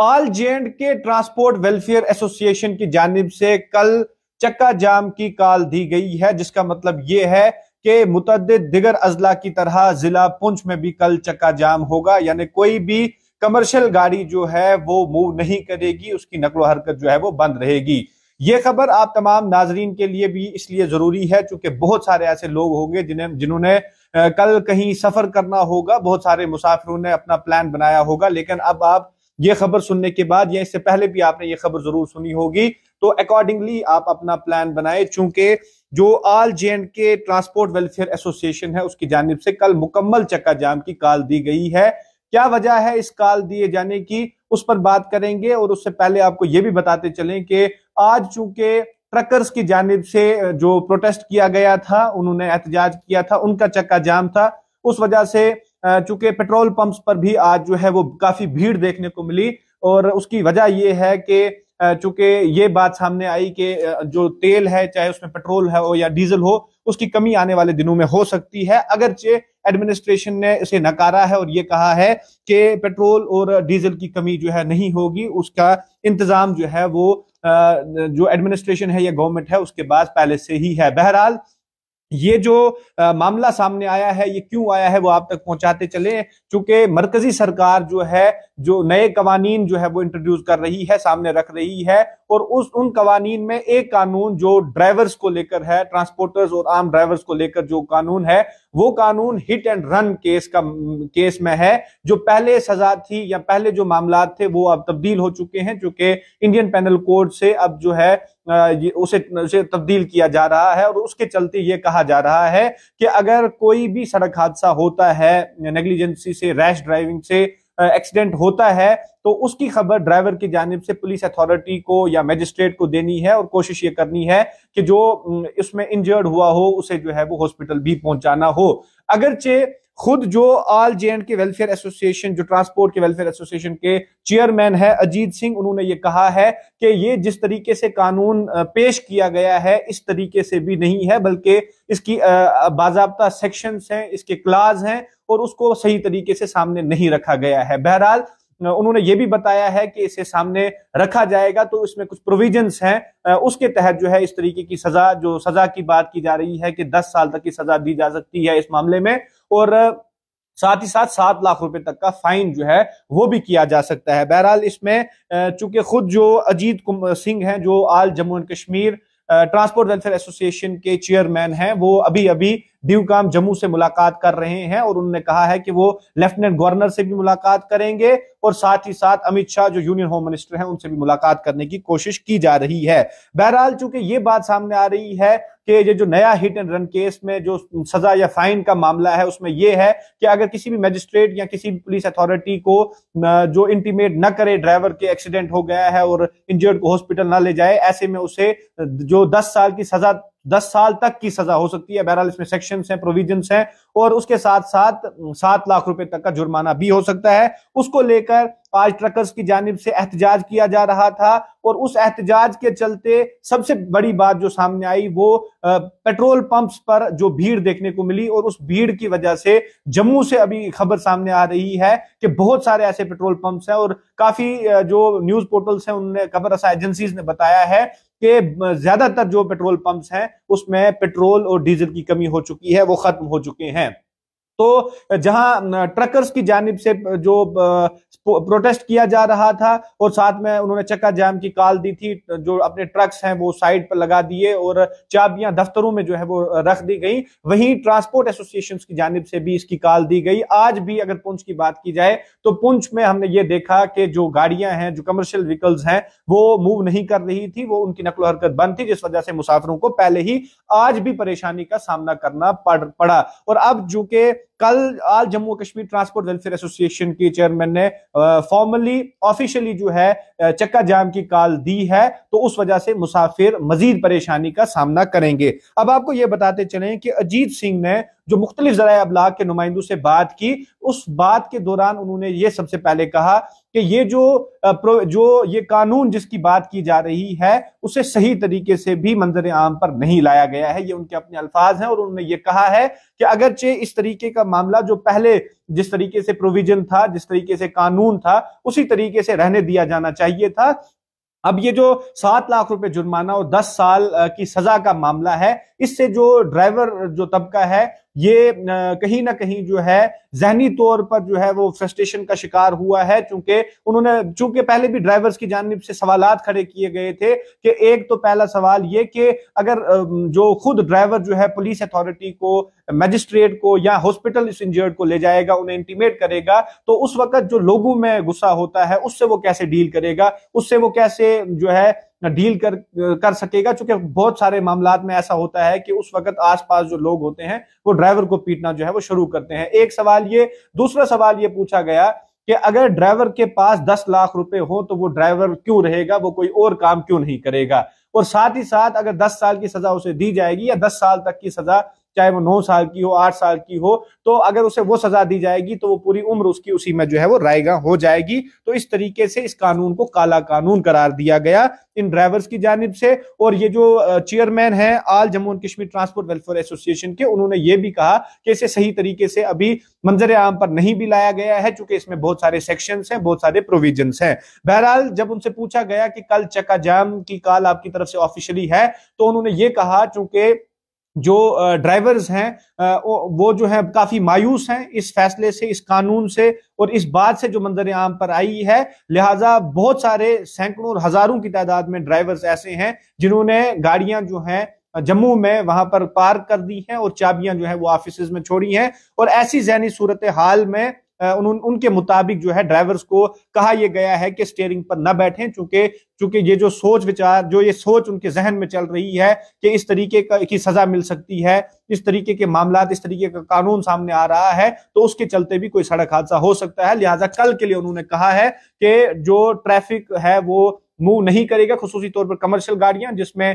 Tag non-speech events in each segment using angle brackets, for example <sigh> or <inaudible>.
all जे के transport welfare association की जानब से कल चक्का जाम की कॉल दी गई है जिसका मतलब ये है कि मुतद दिगर अजला की तरह जिला पुंछ में भी कल चक्का जाम होगा यानी कोई भी कमर्शियल गाड़ी जो है वो मूव नहीं करेगी उसकी नकलो हरकत जो है वो बंद रहेगी ये खबर आप तमाम नाजरीन के लिए भी इसलिए ज़रूरी है चूंकि बहुत सारे ऐसे लोग होंगे जिन्हें जिन्होंने कल कहीं सफ़र करना होगा बहुत सारे मुसाफिरों ने अपना प्लान बनाया होगा लेकिन अब आप ये खबर सुनने के बाद या इससे पहले भी आपने ये खबर जरूर सुनी होगी तो अकॉर्डिंगली आप अपना प्लान बनाए चूंकि जो all J and K transport welfare association है उसकी जानब से कल मुकम्मल चक्का जाम की कॉल दी गई है क्या वजह है इस कॉल दिए जाने की उस पर बात करेंगे और उससे पहले आपको ये भी बताते चलें कि आज चूंकि ट्रकर्स की जानब से जो प्रोटेस्ट किया गया था उन्होंने एहतजाज किया था उनका चक्का जाम था उस वजह से चूंकि पेट्रोल पंप्स पर भी आज जो है वो काफी भीड़ देखने को मिली और उसकी वजह यह है कि चूंकि ये बात सामने आई कि जो तेल है चाहे उसमें पेट्रोल है हो या डीजल हो उसकी कमी आने वाले दिनों में हो सकती है अगरचे एडमिनिस्ट्रेशन ने इसे नकारा है और ये कहा है कि पेट्रोल और डीजल की कमी जो है नहीं होगी उसका इंतजाम जो है वो जो एडमिनिस्ट्रेशन है या गवर्नमेंट है उसके बाद पहले से ही है बहरहाल ये जो आ, मामला सामने आया है ये क्यों आया है वो आप तक पहुंचाते चले चूंकि मरकजी सरकार जो है जो नए कवानीन जो है वो इंट्रोड्यूस कर रही है सामने रख रही है और उस उन कवानीन में एक कानून जो ड्राइवर्स को लेकर है ट्रांसपोर्टर्स और आम ड्राइवर्स को लेकर जो कानून है वो कानून हिट एंड रन केस का केस में है जो पहले सजा थी या पहले जो मामला थे वो अब तब्दील हो चुके हैं चूंकि इंडियन पैनल कोड से अब जो है उसे उसे तब्दील किया जा रहा है और उसके चलते ये कहा जा रहा है कि अगर कोई भी सड़क हादसा होता है नेग्लिजेंसी से रैश ड्राइविंग से एक्सीडेंट होता है तो उसकी खबर ड्राइवर की जानब से पुलिस अथॉरिटी को या मजिस्ट्रेट को देनी है और कोशिश ये करनी है कि जो इसमें इंजर्ड हुआ हो उसे जो है वो हॉस्पिटल भी पहुंचाना हो अगरचे खुद जो all J and K welfare association जो ट्रांसपोर्ट के वेलफेयर एसोसिएशन के चेयरमैन है अजीत सिंह उन्होंने ये कहा है कि ये जिस तरीके से कानून पेश किया गया है इस तरीके से भी नहीं है बल्कि इसकी बाजाबता सेक्शंस हैं इसके क्लाज हैं और उसको सही तरीके से सामने नहीं रखा गया है बहरहाल उन्होंने ये भी बताया है कि इसे सामने रखा जाएगा तो इसमें कुछ प्रोविजंस हैं उसके तहत जो है इस तरीके की सजा जो सजा की बात की जा रही है कि 10 साल तक की सजा दी जा सकती है इस मामले में और साथ ही साथ सात लाख रुपए तक का फाइन जो है वो भी किया जा सकता है बहरहाल इसमें चूंकि खुद जो अजीत सिंह हैं जो all Jammu and Kashmir transport welfare association के चेयरमैन हैं वो अभी अभी काम जम्मू से मुलाकात कर रहे हैं और उन्होंने कहा है कि वो लेफ्टिनेंट गवर्नर से भी मुलाकात करेंगे और साथ ही साथ अमित शाह जो यूनियन होम मिनिस्टर हैं उनसे भी मुलाकात करने की कोशिश की जा रही है बहरहाल चूंकि ये बात सामने आ रही है कि ये जो नया हिट एंड रन केस में जो सजा या फाइन का मामला है उसमें यह है कि अगर किसी भी मजिस्ट्रेट या किसी भी पुलिस अथॉरिटी को जो इंटीमेट न करे ड्राइवर के एक्सीडेंट हो गया है और इंजर्ड को हॉस्पिटल ना ले जाए ऐसे में उसे जो दस साल की सजा दस साल तक की सजा हो सकती है बहरहाल इसमें सेक्शन हैं प्रोविजन हैं और उसके साथ साथ सात लाख रुपए तक का जुर्माना भी हो सकता है उसको लेकर आज ट्रकर्स की जानब से एहतजाज किया जा रहा था और उस एहतजाज के चलते सबसे बड़ी बात जो सामने आई वो पेट्रोल पंप्स पर जो भीड़ देखने को मिली और उस भीड़ की वजह से जम्मू से अभी खबर सामने आ रही है कि बहुत सारे ऐसे पेट्रोल पंप्स हैं और काफी जो न्यूज पोर्टल्स हैं उनने खबर एजेंसीज ने बताया है कि ज्यादातर जो पेट्रोल पंप्स हैं उसमें पेट्रोल और डीजल की कमी हो चुकी है वो खत्म हो चुके हैं तो जहां ट्रकर्स की जानब से जो प्रोटेस्ट किया जा रहा था और साथ में उन्होंने चक्का जाम की काल दी थी जो अपने ट्रक्स हैं वो साइड पर लगा दिए और चाबियां दफ्तरों में जो है वो रख दी गई वहीं ट्रांसपोर्ट एसोसिएशन की जानब से भी इसकी काल दी गई आज भी अगर पुंछ की बात की जाए तो पुंछ में हमने ये देखा कि जो गाड़ियां हैं जो कमर्शियल व्हीकल्स हैं वो मूव नहीं कर रही थी वो उनकी नकलो हरकत बंद थी जिस वजह से मुसाफरों को पहले ही आज भी परेशानी का सामना करना पड़ पड़ा और अब जो के कल all Jammu Kashmir transport welfare association के चेयरमैन ने फॉर्मली ऑफिशियली जो है चक्का जाम की काल दी है तो उस वजह से मुसाफिर मजीद परेशानी का सामना करेंगे अब आपको यह बताते चले कि अजीत सिंह ने जो मुख्तलिफ जरा अबलाग के नुमाइंदों से बात की उस बात के दौरान उन्होंने ये सबसे पहले कहा कि ये जो जो ये कानून जिसकी बात की जा रही है उसे सही तरीके से भी मंजर आम पर नहीं लाया गया है ये उनके अपने अल्फाज हैं और उन्होंने ये कहा है कि अगरचे इस तरीके का मामला जो पहले जिस तरीके से प्रोविजन था जिस तरीके से कानून था उसी तरीके से रहने दिया जाना चाहिए था अब ये जो सात लाख रुपए जुर्माना और दस साल की सजा का मामला है इससे जो ड्राइवर जो तबका है ये कहीं ना कहीं जो है जहनी तौर पर जो है वो फ्रस्ट्रेशन का शिकार हुआ है चूंकि उन्होंने चूंकि पहले भी ड्राइवर्स की जानब से सवाल खड़े किए गए थे कि एक तो पहला सवाल ये कि अगर जो खुद ड्राइवर जो है पुलिस अथॉरिटी को मजिस्ट्रेट को या हॉस्पिटल इस इंजर्ड को ले जाएगा उन्हें इंटीमेट करेगा तो उस वक्त जो लोगों में गुस्सा होता है उससे वो कैसे डील करेगा उससे वो कैसे जो है डील कर कर सकेगा क्योंकि बहुत सारे मामला में ऐसा होता है कि उस वक्त आसपास जो लोग होते हैं वो ड्राइवर को पीटना जो है वो शुरू करते हैं एक सवाल ये दूसरा सवाल ये पूछा गया कि अगर ड्राइवर के पास दस लाख रुपए हो तो वो ड्राइवर क्यों रहेगा वो कोई और काम क्यों नहीं करेगा और साथ ही साथ अगर दस साल की सजा उसे दी जाएगी या दस साल तक की सजा चाहे वो नौ साल की हो आठ साल की हो तो अगर उसे वो सजा दी जाएगी तो वो पूरी उम्र उसकी उसी में जो है वो रायगा हो जाएगी तो इस तरीके से इस कानून को काला कानून करार दिया गया इन ड्राइवर्स की जानब से और ये जो चेयरमैन है all Jammu and Kashmir transport welfare association के उन्होंने ये भी कहा कि इसे सही तरीके से अभी मंजर आम पर नहीं भी लाया गया है चूंकि इसमें बहुत सारे सेक्शन है बहुत सारे प्रोविजन हैं बहरहाल जब उनसे पूछा गया कि कल चक्का जाम की काल आपकी तरफ से ऑफिशियली है तो उन्होंने ये कहा चूंकि जो ड्राइवर्स हैं वो जो है काफी मायूस हैं इस फैसले से इस कानून से और इस बात से जो मंजर आम पर आई है लिहाजा बहुत सारे सैकड़ों और हजारों की तादाद में ड्राइवर्स ऐसे हैं जिन्होंने गाड़ियां जो हैं जम्मू में वहां पर पार्क कर दी हैं और चाबियां जो है वो ऑफिस में छोड़ी हैं और ऐसी जहनी सूरत हाल में उन, उनके मुताबिक जो है ड्राइवर्स को कहा यह गया है कि स्टेयरिंग पर ना बैठे चूंकि चूंकि ये जो सोच विचार जो ये सोच उनके जहन में चल रही है कि इस तरीके का की सजा मिल सकती है इस तरीके के मामला इस तरीके का कानून सामने आ रहा है तो उसके चलते भी कोई सड़क हादसा हो सकता है लिहाजा कल के लिए उन्होंने कहा है कि जो ट्रैफिक है वो मूव नहीं करेगा खसूसी तौर पर कमर्शियल गाड़ियां जिसमें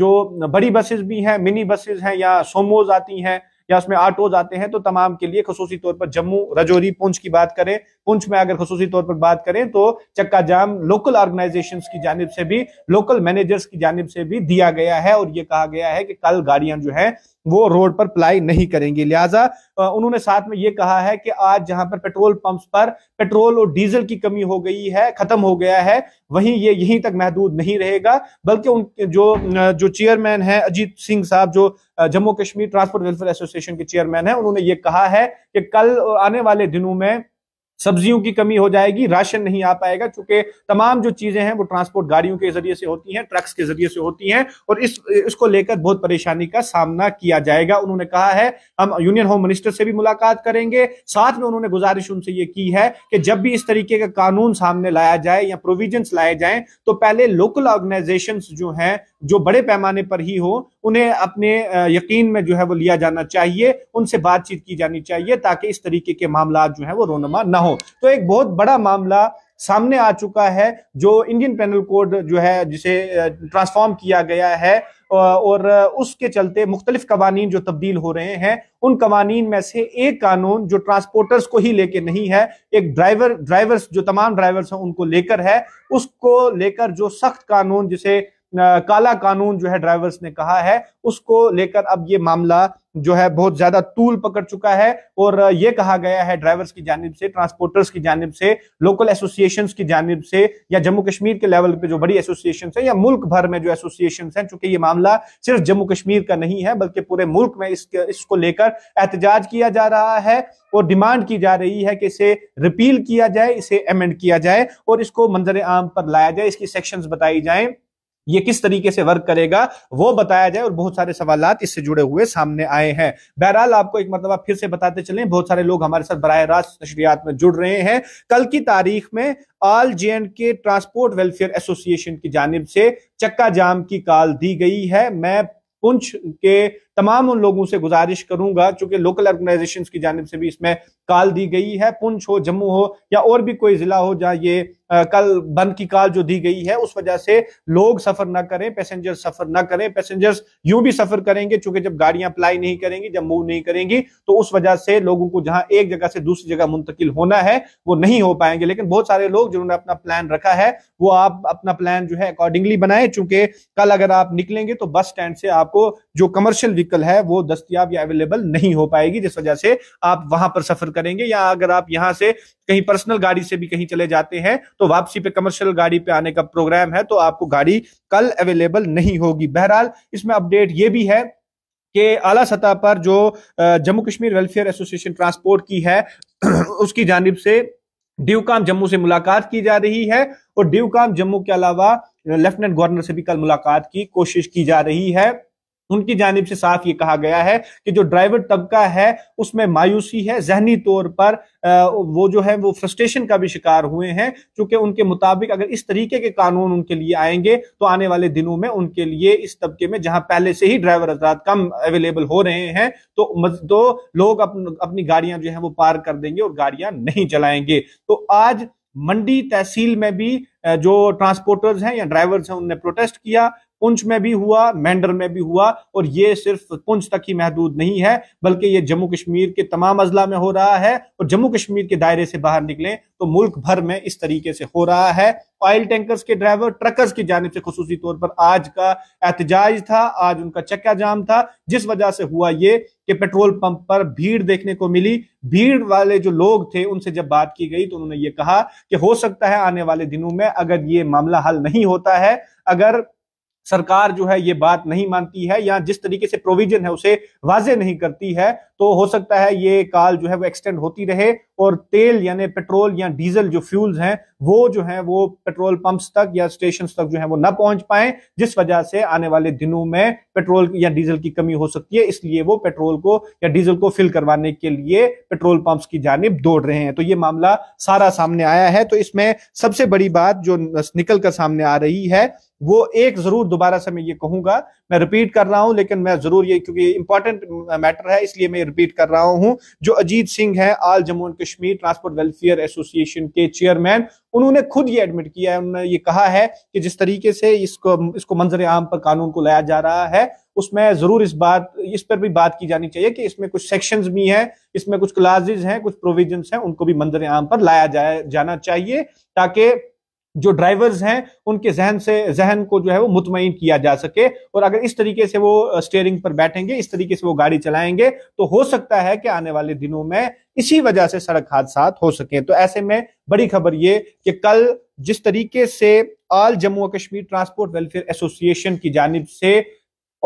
जो बड़ी बसेस भी हैं मिनी बसेस हैं या सोमोज आती हैं या उसमें आठ आते हैं तो तमाम के लिए खसूसी तौर पर जम्मू रजौरी पुंछ की बात करें पुंछ में अगर खसूसी तौर पर बात करें तो चक्का जाम लोकल ऑर्गेनाइजेशन की जानब से भी लोकल मैनेजर्स की जानब से भी दिया गया है और ये कहा गया है कि कल गाड़ियां जो है वो रोड पर प्लाई नहीं करेंगे लिहाजा उन्होंने साथ में ये कहा है कि आज जहां पर पेट्रोल पंप्स पर पेट्रोल और डीजल की कमी हो गई है खत्म हो गया है वहीं ये यहीं तक महदूद नहीं रहेगा बल्कि उन जो जो चेयरमैन है अजीत सिंह साहब जो Jammu Kashmir transport welfare association के चेयरमैन है उन्होंने ये कहा है कि कल आने वाले दिनों में सब्जियों की कमी हो जाएगी राशन नहीं आ पाएगा क्योंकि तमाम जो चीजें हैं वो ट्रांसपोर्ट गाड़ियों के जरिए से होती हैं ट्रक्स के जरिए से होती हैं और इस इसको लेकर बहुत परेशानी का सामना किया जाएगा उन्होंने कहा है हम यूनियन होम मिनिस्टर से भी मुलाकात करेंगे साथ में उन्होंने गुजारिश उनसे ये की है कि जब भी इस तरीके का कानून सामने लाया जाए या प्रोविजन लाए जाए तो पहले लोकल ऑर्गेनाइजेशन जो है जो बड़े पैमाने पर ही हो उन्हें अपने यकीन में जो है वो लिया जाना चाहिए उनसे बातचीत की जानी चाहिए ताकि इस तरीके के मामला जो है वो रोनमा न हो तो एक बहुत बड़ा मामला सामने आ चुका है जो इंडियन पेनल कोड जो है जिसे ट्रांसफॉर्म किया गया है और उसके चलते मुख्तलिफ कवानीन जो तब्दील हो रहे हैं उन कवानीन में से एक कानून जो ट्रांसपोर्टर्स को ही लेके नहीं है एक ड्राइवर ड्राइवर्स जो तमाम ड्राइवर्स हैं उनको लेकर है उसको लेकर जो सख्त कानून जिसे काला कानून जो है ड्राइवर्स ने कहा है उसको लेकर अब ये मामला जो है बहुत ज्यादा तूल पकड़ चुका है और ये कहा गया है ड्राइवर्स की जानब से ट्रांसपोर्टर्स की जानब से लोकल एसोसिएशन की जानब से या जम्मू कश्मीर के लेवल पे जो बड़ी एसोसिएशन है या मुल्क भर में जो एसोसिएशन है चूंकि ये मामला सिर्फ जम्मू कश्मीर का नहीं है बल्कि पूरे मुल्क में इस, इसको लेकर एहतजाज किया जा रहा है और डिमांड की जा रही है कि इसे रिपील किया जाए इसे अमेंड किया जाए और इसको मंजर आम पर लाया जाए इसकी सेक्शन बताई जाए ये किस तरीके से वर्क करेगा वो बताया जाए और बहुत सारे सवाल इससे जुड़े हुए सामने आए हैं बहरहाल आपको एक मतलब फिर से बताते चले बहुत सारे लोग हमारे साथ बरह रास्त नशरियात में जुड़ रहे हैं कल की तारीख में all J and K transport welfare association की जानब से चक्का जाम की काल दी गई है मैं पुंछ के तमाम उन लोगों से गुजारिश करूंगा चूंकि लोकल ऑर्गेनाइजेशन की जानब से भी इसमें काल दी गई है पुंछ हो जम्मू हो या और भी कोई जिला हो जहां ये कल बंद की काल जो दी गई है उस वजह से लोग सफर ना करें पैसेंजर्स सफर ना करें पैसेंजर्स यूं भी सफर करेंगे चूंकि जब गाड़ियां अप्लाई नहीं करेंगी जब मूव नहीं करेंगी तो उस वजह से लोगों को जहां एक जगह से दूसरी जगह मुंतकिल होना है वो नहीं हो पाएंगे लेकिन बहुत सारे लोग जिन्होंने अपना प्लान रखा है वो आप अपना प्लान जो है अकॉर्डिंगली बनाए चूंकि कल अगर आप निकलेंगे तो बस स्टैंड से आपको जो कमर्शियल व्हीकल है वो दस्तियाब या अवेलेबल नहीं हो पाएगी जिस वजह से आप वहां पर सफर करेंगे या अगर आप यहाँ से कहीं पर्सनल गाड़ी से भी कहीं चले जाते हैं तो वापसी पे कमर्शियल गाड़ी पे आने का प्रोग्राम है तो आपको गाड़ी कल अवेलेबल नहीं होगी बहरहाल इसमें अपडेट ये भी है कि आला सतह पर जो Jammu Kashmir welfare association transport की है <clears throat> उसकी जानब से ड्यूकाम जम्मू से मुलाकात की जा रही है और ड्यूकाम जम्मू के अलावा लेफ्टिनेंट गवर्नर से भी कल मुलाकात की कोशिश की जा रही है उनकी जानब से साफ ये कहा गया है कि जो ड्राइवर तबका है उसमें मायूसी है जहनी तौर पर वो जो है वो फ्रस्ट्रेशन का भी शिकार हुए हैं क्योंकि उनके मुताबिक अगर इस तरीके के कानून उनके लिए आएंगे तो आने वाले दिनों में उनके लिए इस तबके में जहां पहले से ही ड्राइवर हजरात कम अवेलेबल हो रहे हैं तो दो तो लोग अपन, अपनी गाड़ियां जो है वो पार कर देंगे और गाड़ियां नहीं चलाएंगे तो आज मंडी तहसील में भी जो ट्रांसपोर्टर्स हैं या ड्राइवर्स हैं उनने प्रोटेस्ट किया पुंछ में भी हुआ मेंढर में भी हुआ और ये सिर्फ पुंछ तक ही महदूद नहीं है बल्कि ये जम्मू कश्मीर के तमाम अजला में हो रहा है और जम्मू कश्मीर के दायरे से बाहर निकले तो मुल्क भर में इस तरीके से हो रहा है ऑयल टैंकर्स के ड्राइवर ट्रकर्स की जानब से खसूस तौर पर आज का एहतजाज था आज उनका चक्का जाम था जिस वजह से हुआ ये कि पेट्रोल पंप पर भीड़ देखने को मिली भीड़ वाले जो लोग थे उनसे जब बात की गई तो उन्होंने ये कहा कि हो सकता है आने वाले दिनों में अगर ये मामला हल नहीं होता है अगर सरकार जो है ये बात नहीं मानती है या जिस तरीके से प्रोविजन है उसे वाजे नहीं करती है तो हो सकता है ये काल जो है वो एक्सटेंड होती रहे और तेल यानी पेट्रोल या डीजल जो फ्यूल्स हैं वो जो है वो पेट्रोल पंप्स तक या स्टेशन तक जो है वो ना पहुंच पाए जिस वजह से आने वाले दिनों में पेट्रोल या डीजल की कमी हो सकती है इसलिए वो पेट्रोल को या डीजल को फिल करवाने के लिए पेट्रोल पंप्स की जानब दौड़ रहे हैं तो ये मामला सारा सामने आया है तो इसमें सबसे बड़ी बात जो निकल कर सामने आ रही है वो एक जरूर दोबारा से मैं ये कहूंगा मैं रिपीट कर रहा हूं लेकिन मैं जरूर ये क्योंकि इंपॉर्टेंट मैटर है इसलिए मैं रिपीट कर रहा हूं जो अजीत सिंह है all Jammu and Kashmir transport welfare association के चेयरमैन उन्होंने खुद ये एडमिट किया है उन्होंने ये कहा है कि जिस तरीके से इसको इसको मंजर आम पर कानून को लाया जा रहा है उसमें जरूर इस बात इस पर भी बात की जानी चाहिए कि इसमें कुछ सेक्शंस भी हैं इसमें कुछ क्लाजेज हैं कुछ प्रोविजंस हैं उनको भी मंजर आम पर लाया जाए जाना चाहिए ताकि जो ड्राइवर्स हैं उनके जहन से जहन को जो है वो मुतमिन किया जा सके और अगर इस तरीके से वो स्टेयरिंग पर बैठेंगे इस तरीके से वो गाड़ी चलाएंगे तो हो सकता है कि आने वाले दिनों में इसी वजह से सड़क हादसा हो सके तो ऐसे में बड़ी खबर ये कि कल जिस तरीके से all Jammu Kashmir transport welfare association की जानब से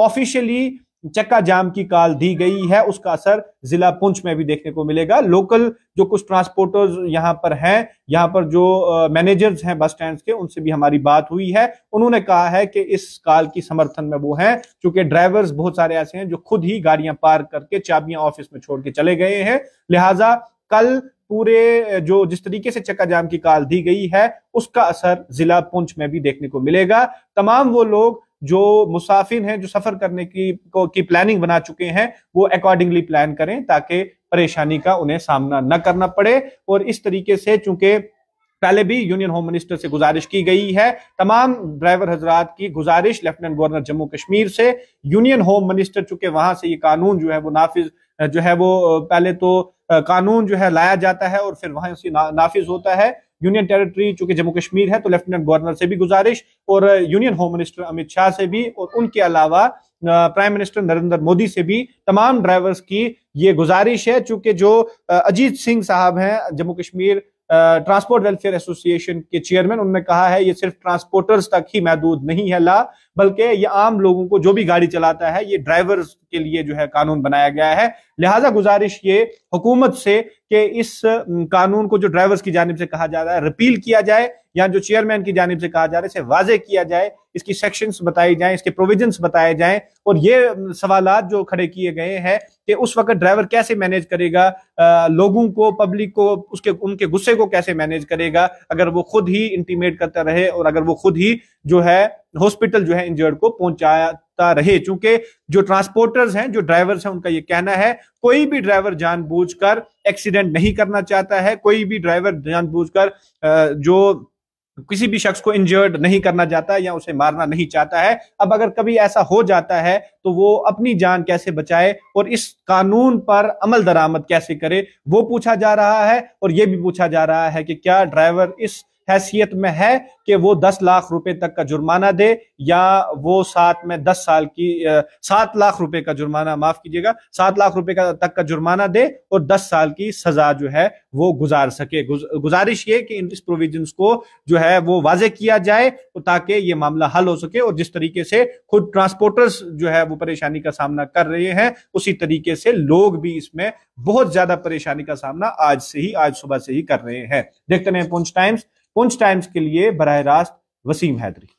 ऑफिशियली चक्का जाम की काल दी गई है उसका असर जिला पुंछ में भी देखने को मिलेगा लोकल जो कुछ ट्रांसपोर्टर्स यहाँ पर हैं यहाँ पर जो मैनेजर्स हैं बस स्टैंड के उनसे भी हमारी बात हुई है उन्होंने कहा है कि इस काल की समर्थन में वो हैं क्योंकि ड्राइवर्स बहुत सारे ऐसे हैं जो खुद ही गाड़ियां पार करके चाबियां ऑफिस में छोड़ के चले गए हैं लिहाजा कल पूरे जो जिस तरीके से चक्का जाम की काल दी गई है उसका असर जिला पुंछ में भी देखने को मिलेगा तमाम वो लोग जो मुसाफिर हैं जो सफर करने की को, की प्लानिंग बना चुके हैं वो अकॉर्डिंगली प्लान करें ताकि परेशानी का उन्हें सामना न करना पड़े और इस तरीके से चूंकि पहले भी यूनियन होम मिनिस्टर से गुजारिश की गई है तमाम ड्राइवर हजरात की गुजारिश लेफ्टिनेंट गवर्नर जम्मू कश्मीर से यूनियन होम मिनिस्टर चूंकि वहां से ये कानून जो है वो नाफिज जो है वो पहले तो कानून जो है लाया जाता है और फिर वहां से ना, नाफिज होता है यूनियन टेरिटरी चूंकि जम्मू कश्मीर है तो लेफ्टिनेंट गवर्नर से भी गुजारिश और union home minister Amit Shah से भी और उनके अलावा प्राइम मिनिस्टर नरेंद्र मोदी से भी तमाम ड्राइवर्स की ये गुजारिश है चूंकि जो अजीत सिंह साहब हैं Jammu Kashmir transport welfare association के चेयरमैन उन्होंने कहा है ये सिर्फ ट्रांसपोर्टर्स तक ही महदूद नहीं है ला बल्कि ये आम लोगों को जो भी गाड़ी चलाता है ये ड्राइवर्स के लिए जो है कानून बनाया गया है लिहाजा गुजारिश ये हुकूमत से कि इस कानून को जो ड्राइवर्स की जानब से कहा जा रहा है रिपील किया जाए या जो चेयरमैन की जानब से कहा जा रहा है इसे वाजे किया जाए इसकी सेक्शंस बताई जाए इसके प्रोविजंस बताए जाएं और ये सवाल जो खड़े किए गए हैं कि उस वक्त ड्राइवर कैसे मैनेज करेगा आ, लोगों को पब्लिक को उसके उनके गुस्से को कैसे मैनेज करेगा अगर वो खुद ही इंटीमेट करता रहे और अगर वो खुद ही जो है हॉस्पिटल जो है इंजर्ड को पहुंचाता रहे चूंकि जो ट्रांसपोर्टर्स हैं जो ड्राइवर्स हैं उनका ये कहना है कोई भी ड्राइवर जानबूझकर एक्सीडेंट नहीं करना चाहता है कोई भी ड्राइवर जानबूझकर जो किसी भी शख्स को इंजर्ड नहीं करना चाहता या उसे मारना नहीं चाहता है अब अगर कभी ऐसा हो जाता है तो वो अपनी जान कैसे बचाए और इस कानून पर अमल दरामद कैसे करे वो पूछा जा रहा है और ये भी पूछा जा रहा है कि क्या ड्राइवर इस हैसियत में है कि वो दस लाख रुपए तक का जुर्माना दे या वो साथ में दस साल की सात लाख रुपए का जुर्माना माफ कीजिएगा सात लाख रुपए का तक का जुर्माना दे और दस साल की सजा जो है वो गुजार सके गुज, गुजारिश ये कि इस प्रोविजन को जो है वो वाजे किया जाए तो ताकि ये मामला हल हो सके और जिस तरीके से खुद ट्रांसपोर्टर्स जो है वो परेशानी का सामना कर रहे हैं उसी तरीके से लोग भी इसमें बहुत ज्यादा परेशानी का सामना आज से ही आज सुबह से ही कर रहे हैं देखते रहे पुंछ टाइम्स पुंछ टाइम्स के लिए बरह रास्त वसीम हैदरी